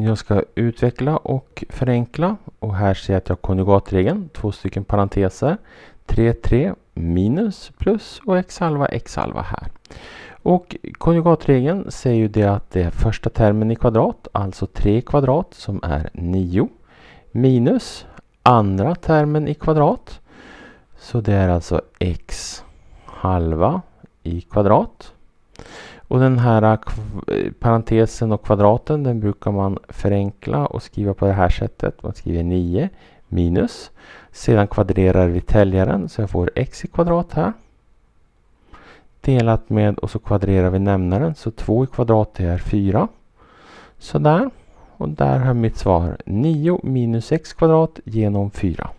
Jag ska utveckla och förenkla och här ser jag att jag har konjugatregeln, två stycken parenteser, 3, 3 minus plus och x halva x halva här. Och konjugatregeln säger ju det att det är första termen i kvadrat, alltså 3 kvadrat som är 9 minus andra termen i kvadrat. Så det är alltså x halva i kvadrat och den här eh, parentesen och kvadraten den brukar man förenkla och skriva på det här sättet. Man skriver 9 minus. Sedan kvadrerar vi täljaren så jag får x i kvadrat här. Delat med och så kvadrerar vi nämnaren så 2 i kvadrat är 4. Sådär. Och där har jag mitt svar. 9 minus x kvadrat genom 4.